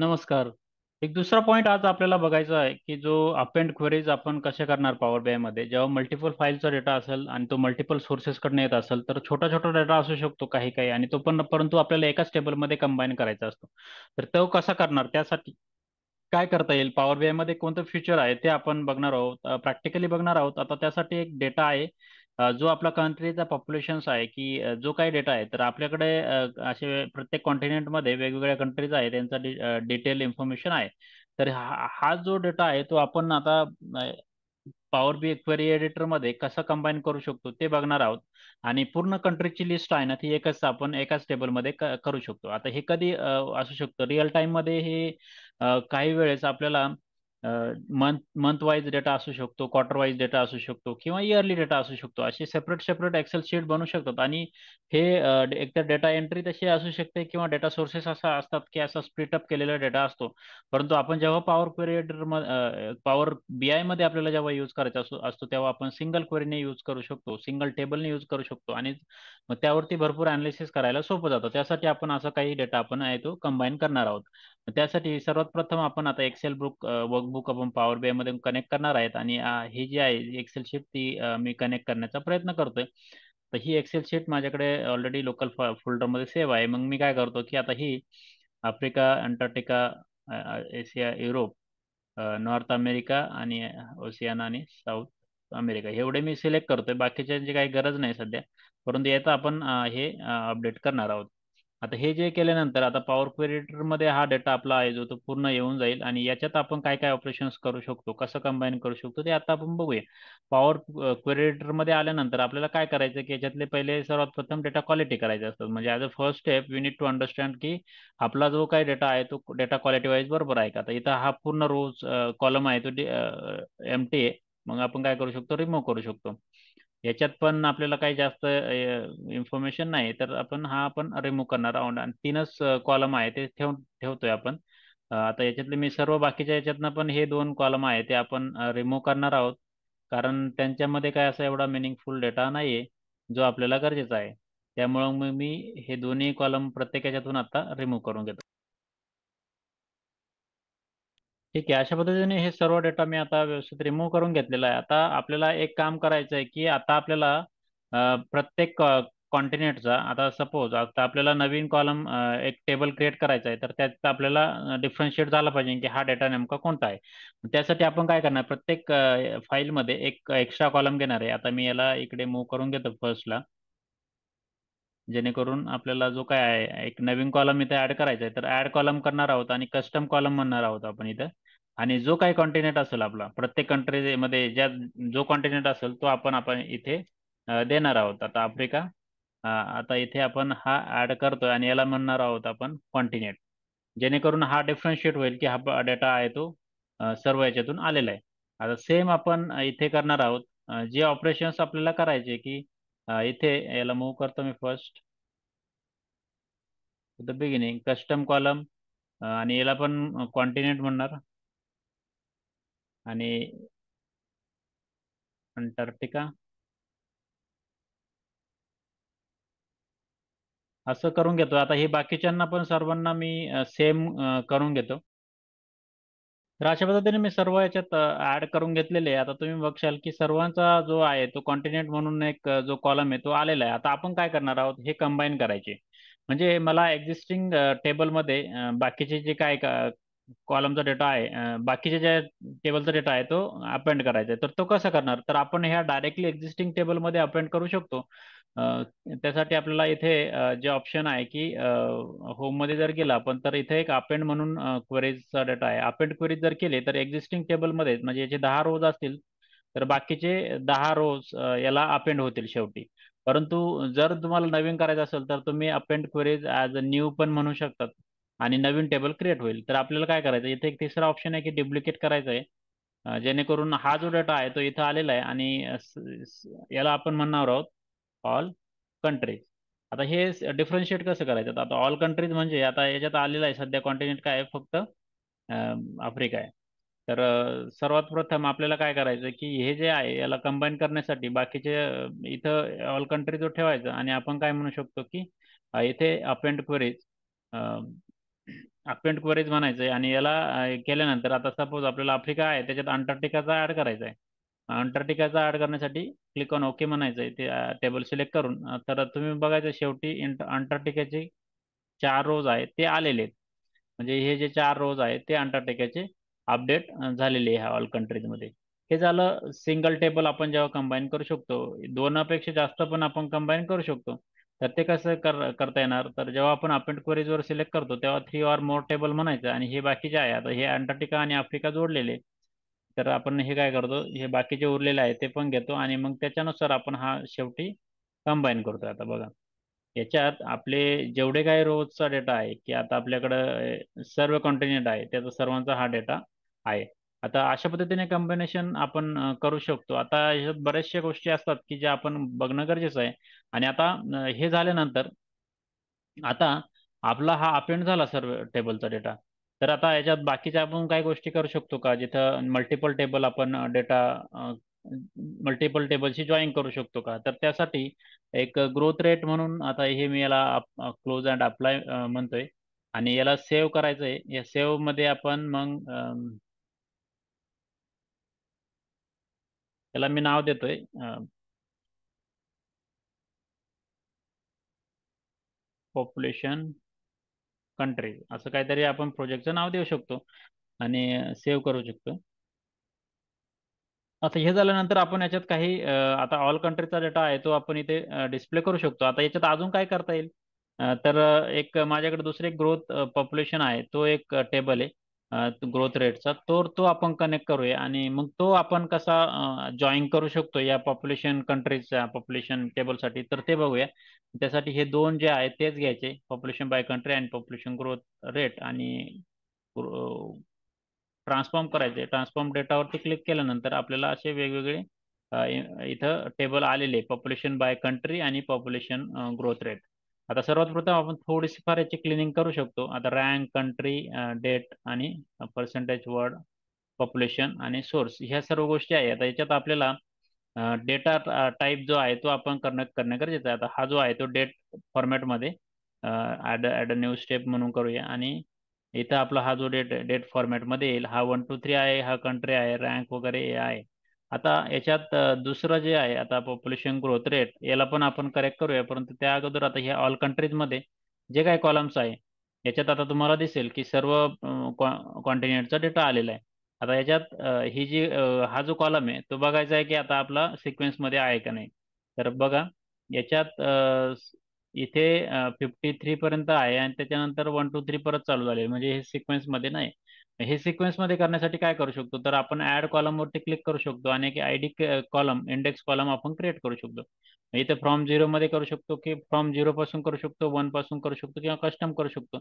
नमस्कार एक दुसरा पॉईंट आज आपल्याला बघायचा आहे की जो अपेंड क्वेरीज आपण कसे करणार पॉवर बीआय मध्ये जेव्हा मल्टिपल फाईलचा डेटा असेल आणि तो मल्टिपल सोर्सेसकडनं येत असेल तर छोटा छोटा डेटा असू शकतो काही काही आणि तो पण परंतु आपल्याला एकाच टेबलमध्ये कंबाईन करायचा असतो तर तो कसा करणार त्यासाठी काय करता येईल पॉवर बीआय मध्ये कोणतं फ्युचर आहे ते आपण बघणार आहोत प्रॅक्टिकली बघणार आहोत आता त्यासाठी एक डेटा आहे जो आपला कंट्रीचा पॉप्युलेशन आहे, की जो काही डेटा आहे, तर आपल्याकडे असे प्रत्येक कॉन्टिनेंटमध्ये वेगवेगळ्या कंट्रीज आहे, त्यांचा डि डिटेल इन्फॉर्मेशन आहे. तर हा हा जो डेटा आहे, तो आपण आता पॉवर बी क्वेरी एडिटरमध्ये कसा कंबाईन करू शकतो, ते बघणार आहोत. आणि पूर्ण कंट्रीची लिस्ट आहे ना, ती एकच आपण एकाच टेबलमध्ये करू शकतो. आता हे कधी असू शकतं रिअल टाईममध्ये हे काही वेळेस आपल्याला मंथ मंथ वाईज डेटा असू शकतो क्वार्टर वाईज डेटा असू शकतो किंवा इयरली डेटा असू शकतो असे सेपरेट सेपरेट एक्सेल शीट बनू शकतात आणि हे एकतर डेटा एंट्री तशी असू शकते किंवा डेटा सोर्सेस असा असतात की असा अप केलेला डेटा असतो परंतु आपण जेव्हा पॉवर क्वेरी पॉवर बीआय मध्ये आपल्याला जेव्हा यूज करायचा असतो तेव्हा आपण सिंगल क्वेरीने यूज करू शकतो सिंगल टेबलने यूज करू शकतो आणि त्यावरती भरपूर अनालिसिस करायला सोपं जातं त्यासाठी आपण असा काही डेटा आपण आहे तो कंबाईन करणार आहोत त्यासाठी सर्वात प्रथम आपण आता एक्सेल बुक वर्कबुक आपण पॉवर बी मध्ये कनेक्ट करणार आहेत आणि ही जी आहे एक्सेल शीट ती मी कनेक्ट करण्याचा प्रयत्न करतोय तर ही एक्सेल शीट माझ्याकडे ऑलरेडी लोकल फोल्डरमध्ये सेव्ह आहे मग मी काय करतो की आता ही Africa Antarctica Asia Europe North America आणि ओशियाना आणि साऊथ अमेरिका एवढे मी सिलेक्ट करतोय बाकीच्यांची काही गरज नाही सध्या परंतु याचा आपण हे अपडेट करणार आहोत आता हे जे केल्यानंतर आता पॉवर क्वेरिटरमध्ये मध्ये हा डेटा आपला आहे जो तो पूर्ण येऊन जाईल आणि याच्यात आपण काय काय ऑपरेशन्स करू शकतो कसं कंबाईन करू शकतो ते आता आपण बघूया पॉवर क्वेरिटरमध्ये मध्ये आल्यानंतर आपल्याला काय करायचं की याच्यातले पहिले सर्वात प्रथम डेटा क्वालिटी करायचं असतात म्हणजे as a first step you need to understand की आपला जो काही डेटा आहे तो डेटा क्वालिटी वाईज बरोबर आहे का आता इथं हा पूर्ण रोज कॉलम आहे तो टी आहे मग आपण काय करू शकतो रिमूव्ह करू शकतो याच्यात पण आपल्याला काही जास्त इन्फॉर्मेशन नाही तर आपण हा आपण रिमूव्ह करणार आहोत आणि तीनच कॉलम आहे ते ठेवून ठेवतोय आपण आता याच्यातले मी सर्व बाकीच्या याच्यातनं पण हे दोन कॉलम आहे ते आपण रिमूव्ह करणार आहोत कारण त्यांच्यामध्ये काय असा एवढा मिनिंगफुल डेटा नाही जो आपल्याला गरजेचा आहे त्यामुळं मग मी हे दोन्ही कॉलम प्रत्येक याच्यातून आता रिमूव्ह करून घेतो ठीक आहे. अशा पद्धतीने हे सर्व डेटा मी आता व्यवस्थित रिमूव्ह करून घेतलेला आहे. आता आपल्याला एक काम करायचं आहे की आता आपल्याला प्रत्येक कॉन्टिनेंटचा आता सपोज आता आपल्याला नवीन कॉलम एक टेबल क्रिएट करायचा आहे तर त्यात आपल्याला डिफरन्शिएट झाला पाहिजे की हा डेटा नेमका कोणता आहे त्यासाठी आपण काय करणार प्रत्येक फाईलमध्ये एक एक्स्ट्रा कॉलम घेणार आहे आता मी याला इकडे मूव्ह करून घेतो फर्स्टला जेणेकरून आपल्याला जो काय आहे एक नवीन कॉलम इथे ऍड करायचा आहे तर ऍड कॉलम करणार आहोत आणि कस्टम कॉलम म्हणणार आहोत आपण इथं आणि जो काही कॉन्टिनेंट असेल आपला प्रत्येक कंट्रीमध्ये ज्या जो कॉन्टिनेंट असेल तो आपण आपण इथे देणार आहोत आता आफ्रिका आता इथे आपण हा ॲड करतोय आणि याला म्हणणार आहोत आपण कॉन्टिनेंट जेणेकरून हा डिफरन्शिएट होईल की हा डेटा आहे तो सर्व याच्यातून आलेला आहे आता सेम आपण इथे करणार आहोत जे ऑपरेशन्स आपल्याला करायचे की इथे याला मूव करतो मी first the beginning custom column आणि याला पण कॉन्टिनेंट म्हणणार आणि अंटार्क्टिका असं करून घेतो आता हे बाकीच्यांना पण सर्वांना मी सेम करून घेतो तर अशा पद्धतीने मी सर्व याच्यात ऍड करून घेतलेले आता तुम्ही बघशाल की सर्वांचा जो आहे तो कॉन्टिनेंट म्हणून एक जो कॉलम आहे तो आलेला आहे आता आपण काय करणार आहोत हे कंबाईन करायचे म्हणजे मला एक्झिस्टिंग टेबलमध्ये बाकीचे जे काय कॉलमचा डेटा आहे बाकीचे जे टेबलचा डेटा आहे तो अपेंड करायचा आहे तर तो कसा करणार तर आपण ह्या डायरेक्टली एक्झिस्टिंग टेबलमध्ये अपेंड करू शकतो त्यासाठी आपल्याला इथे जे ऑप्शन आहे की होममध्ये जर गेला आपण तर इथे एक अपेंड म्हणून क्वेरीजचा डेटा आहे अपेंड क्वेरीज जर केले तर एक्झिस्टिंग टेबलमध्ये म्हणजे याचे दहा रोज असतील तर बाकीचे दहा रोज याला अपेंड होतील शेवटी परंतु जर तुम्हाला नवीन करायचं असेल तर तुम्ही append queries as a new पण म्हणू शकतात आणि नवीन टेबल क्रिएट होईल तर आपल्याला काय करायचं इथे एक तिसरा ऑप्शन आहे की डुप्लिकेट करायचं आहे जेणेकरून हा जो डेटा आहे तो इथं आलेला आहे आणि याला आपण म्हणणार आहोत ऑल कंट्रीज आता हे डिफरन्शिएट कसं करायचं आता ऑल कंट्रीज म्हणजे आता याच्यात आलेलं आहे सध्या कॉन्टिनेंट काय आहे फक्त आफ्रिका आहे तर सर्वात प्रथम आपल्याला काय करायचं की हे जे आहे याला कंबाईन करण्यासाठी बाकीचे इथं ऑल कंट्री जो ठेवायचं आणि आपण काय म्हणू शकतो की इथे अपेंड क्वेरीज अपेंड क्वेरीज आहे आणि याला केल्यानंतर आता सपोज आपल्याला आफ्रिका आहे त्याच्यात अंटार्क्टिकाचा ऍड करायचा आहे अंटार्क्टिकाचा ऍड करण्यासाठी क्लिक ऑन ओके म्हणायचं आहे ते टेबल सिलेक्ट करून तर तुम्ही बघायचं शेवटी अंटार्क्टिकाचे चार रोज आहे ते आलेले आहेत म्हणजे हे जे चार रोज आहेत ते अंटार्क्टिकाचे अपडेट झालेले ह्या ऑल कंट्रीजमध्ये हे झालं सिंगल टेबल आपण जेव्हा कंबाईन करू शकतो दोनापेक्षा जास्त पण आपण कंबाईन करू शकतो तर ते कसं कर करता येणार तर जेव्हा आपण अपेंड क्वेरीजवर सिलेक्ट करतो तेव्हा थ्री ऑर मोर टेबल म्हणायचं आणि हे बाकीचे आहे आता हे अंटार्टिका आणि आफ्रिका जोडलेले तर आपण हे काय करतो हे बाकीचे उरलेले आहे ते पण घेतो आणि मग त्याच्यानुसार आपण हा शेवटी कंबाईन करतो आता बघा याच्यात आपले जेवढे काय रोजचा डेटा आहे की आता आपल्याकडं सर्व कॉन्टिनेंट आहे त्याचा सर्वांचा हा डेटा आहे आता अशा पद्धतीने कॉम्बिनेशन आपण करू शकतो. आता ह्याच्यात बऱ्याचशा गोष्टी असतात, की ज्या आपण बघणं गरजेचं आहे आणि आता हे झाल्यानंतर आता आपला हा अपेंड झाला सर्व टेबलचा डेटा. तर आता याच्यात बाकीच्या आपण काही गोष्टी करू शकतो का? जिथं मल्टिपल टेबल आपण डेटा मल्टिपल टेबलशी जॉईन करू शकतो का? तर त्यासाठी एक ग्रोथ रेट म्हणून आता हे मी याला क्लोज अँड अप्लाय म्हणतोय आणि याला सेव्ह करायचं आहे. या मध्ये आपण मग याला मी नाव देतोय पॉप्युलेशन कंट्री असं काहीतरी आपण प्रोजेक्टचं नाव देऊ शकतो आणि सेव्ह करू शकतो आता हे झाल्यानंतर आपण याच्यात काही आता ऑल कंट्रीचा डेटा आहे तो आपण इथे डिस्प्ले करू शकतो आता याच्यात अजून काय करता येईल तर एक माझ्याकडे दुसरे ग्रोथ पॉप्युलेशन आहे तो एक टेबल आहे ग्रोथ रेटचा तर तो आपण कनेक्ट करूया आणि मग तो आपण कसा जॉईन करू शकतो या पॉप्युलेशन कंट्रीजच्या पॉप्युलेशन टेबलसाठी तर ते बघूया त्यासाठी हे दोन जे आहेत तेच घ्यायचे population by country and population growth rate आणि ट्रान्सफॉर्म करायचे ट्रान्सफॉर्म डेटावरती क्लिक केल्यानंतर आपल्याला असे वेगवेगळे इथं टेबल आलेले पॉप्युलेशन बाय कंट्री आणि पॉप्युलेशन ग्रोथ रेट आता सर्वात प्रथम आपण थोडीशी फार याची क्लिनिंग करू शकतो आता रँक कंट्री डेट आणि पर्सेंटेज वर्ड पॉप्युलेशन आणि सोर्स ह्या सर्व गोष्टी आहे आता याच्यात आपल्याला डेटा टाईप जो आहे तो आपण करणं करणे गरजेचं आहे आता हा जो आहे तो डेट फॉर्मॅटमध्ये add add a new step म्हणून करूया आणि इथं आपला हा जो डेट डेट फॉर्मॅटमध्ये येईल हा वन टू थ्री आहे हा कंट्री आहे रँक वगैरे आहे आता याच्यात दुसरं जे आहे आता पॉप्युलेशन ग्रोथ रेट याला पण आपण करेक्ट करूया परंतु त्या अगोदर आता ह्या ऑल कंट्रीजमध्ये जे काही कॉलम्स आहे याच्यात आता तुम्हाला दिसेल की सर्व कॉन्टिनेंटचा डेटा आलेला आहे आता याच्यात ही जी हा जो कॉलम आहे तो बघायचा आहे की आता आपला सिक्वेन्समध्ये आहे का नाही तर बघा याच्यात इथे फिफ्टी पर्यंत आहे आणि त्याच्यानंतर वन टू थ्री परत चालू झाले म्हणजे हे सिक्वेन्समध्ये नाही हे सिक्वेन्स मध्ये करण्यासाठी काय करू शकतो तर आपण ऍड वरती क्लिक करू शकतो आणि एक आयडी कॉलम इंडेक्स कॉलम आपण क्रिएट करू शकतो इथे फ्रॉम झिरो मध्ये करू शकतो की फ्रॉम झिरो पासून करू शकतो वन पासून करू शकतो किंवा कस्टम करू शकतो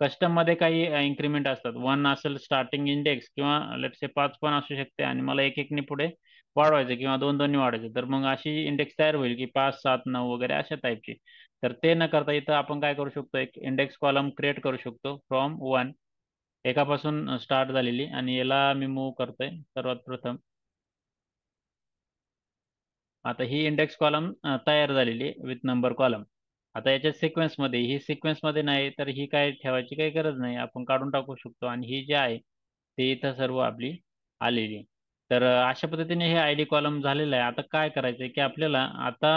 कस्टम मध्ये काही इन्क्रीमेंट असतात वन असेल स्टार्टिंग इंडेक्स किंवा लेटसे पाच पण असू शकते आणि मला एक एकने पुढे वाढवायचं किंवा दोन दोन्ही वाढवायचे तर मग अशी इंडेक्स तयार होईल की पाच सात नऊ वगैरे अशा टाईपची तर ते न करता इथं आपण काय करू शकतो एक इंडेक्स कॉलम क्रिएट करू शकतो फ्रॉम वन एकापासून स्टार्ट झालेली आणि याला मी मूव्ह करतोय सर्वात प्रथम आता ही इंडेक्स कॉलम तयार झालेली विथ नंबर कॉलम आता याच्या सिक्वेन्समध्ये ही सिक्वेन्समध्ये नाही तर ही काय ठेवायची काही गरज नाही आपण काढून टाकू शकतो आणि ही जी आहे ते इथं सर्व आपली आलेली तर अशा पद्धतीने हे आय डी कॉलम झालेलं आहे आता काय करायचं आहे की आपल्याला आता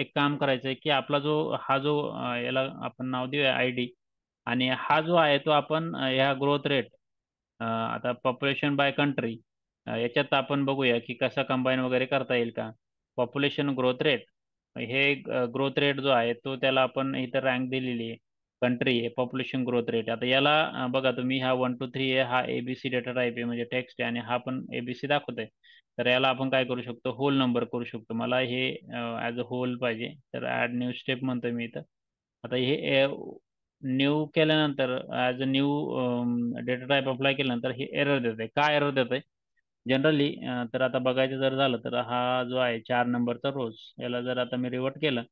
एक काम करायचं आहे की आपला जो हा जो याला आपण नाव देऊया आय डी आणि हा जो आहे तो आपण ह्या ग्रोथ रेट आता पॉप्युलेशन बाय कंट्री याच्यात आपण बघूया की कसा कंबाईन वगैरे करता येईल का पॉप्युलेशन ग्रोथ रेट हे ग्रोथ रेट जो आहे तो त्याला आपण इथं रँक दिलेली आहे कंट्री आहे पॉप्युलेशन ग्रोथ रेट आता याला बघा तुम्ही हा वन टू थ्री ए हा एबीसी डेटा टाईप आहे म्हणजे टेक्स्ट आहे आणि हा पण एबीसी दाखवतोय तर याला आपण काय करू शकतो होल नंबर करू शकतो मला हे ॲज अ होल पाहिजे तर ॲड न्यू स्टेप म्हणतो मी इथं आता हे न्यू केल्यानंतर as a new data type apply केल्यानंतर हे एरर देत आहे काय एरर देत आहे जनरली तर आता बघायचं जर झालं तर हा जो आहे चार नंबरचा रोज याला जर आता मी रिवर्ट केलं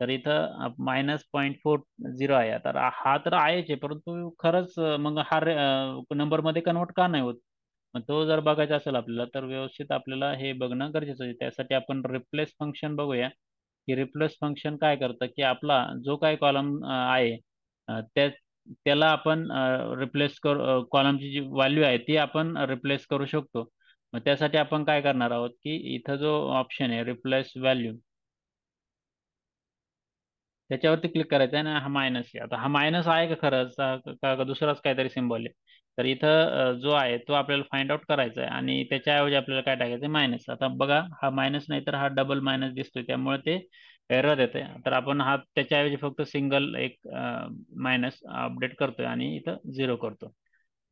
तर इथं मायनस पॉईंट फोर झिरो आहे तर हा तर आहेच आहे परंतु खरंच मग हा नंबरमध्ये कन्वर्ट का नाही होत मग तो जर बघायचा असेल आपल्याला तर व्यवस्थित आपल्याला हे बघणं गरजेचं आहे त्यासाठी आपण रिप्लेस फंक्शन बघूया की रिप्लेस फंक्शन काय करतं की आपला जो काही कॉलम आहे त्या त्याला आपण रिप्लेस करू कॉलमची जी व्हॅल्यू आहे ती आपण रिप्लेस करू शकतो मग त्यासाठी आपण काय करणार आहोत की इथं जो ऑप्शन आहे रिप्लेस व्हॅल्यू त्याच्यावरती क्लिक करायचं आहे आणि हा मायनस आहे आता हा मायनस आहे का खरंच का दुसराच काहीतरी सिम्बॉल आहे तर इथं जो आहे तो आपल्याला फाइंड आउट करायचा आहे आणि त्याच्याऐवजी आपल्याला काय टाकायचं मायनस आता बघा हा मायनस नाही तर हा डबल मायनस दिसतोय त्यामुळे ते एरर देते तर आपण हा त्याच्याऐवजी फक्त सिंगल एक मायनस अपडेट करतोय आणि इथं झिरो करतो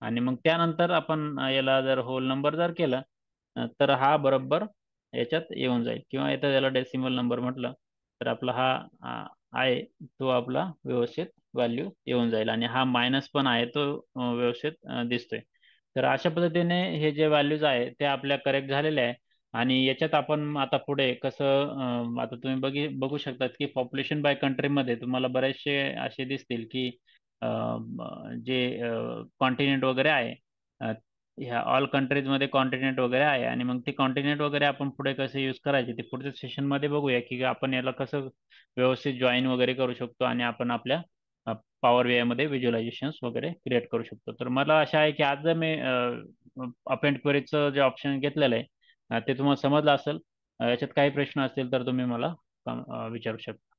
आणि मग त्यानंतर आपण याला जर होल नंबर जर केला तर हा बरोबर याच्यात येऊन जाईल किंवा इथं याला डेसिमल नंबर म्हटलं तर आपला हा आहे तो आपला व्यवस्थित व्हॅल्यू येऊन जाईल आणि हा मायनस पण आहे तो व्यवस्थित दिसतोय तर अशा पद्धतीने हे जे व्हॅल्यूज आहे ते आपल्या करेक्ट झालेले आहे आणि याच्यात आपण आता पुढे कसं आता तुम्ही बघी बघू शकतात की पॉप्युलेशन बाय कंट्रीमध्ये तुम्हाला बरेचसे असे दिसतील की जे कॉन्टिनेंट वगैरे आहे ह्या ऑल कंट्रीजमध्ये कॉन्टिनेंट वगैरे आहे आणि मग ते कॉन्टिनेंट वगैरे आपण पुढे कसे यूज करायचे ते पुढच्या सेशनमध्ये बघूया की आपण याला कसं व्यवस्थित जॉईन वगैरे करू शकतो आणि आपण आपल्या पॉवर मध्ये व्हिज्युअलायझेशन्स वगैरे क्रिएट करू शकतो तर मला आशा आहे की आज मी अपेंड क्वेरीचं जे ऑप्शन घेतलेलं आहे ते तुम्हाला समजलं असेल याच्यात काही प्रश्न असतील तर तुम्ही मला विचारू शकता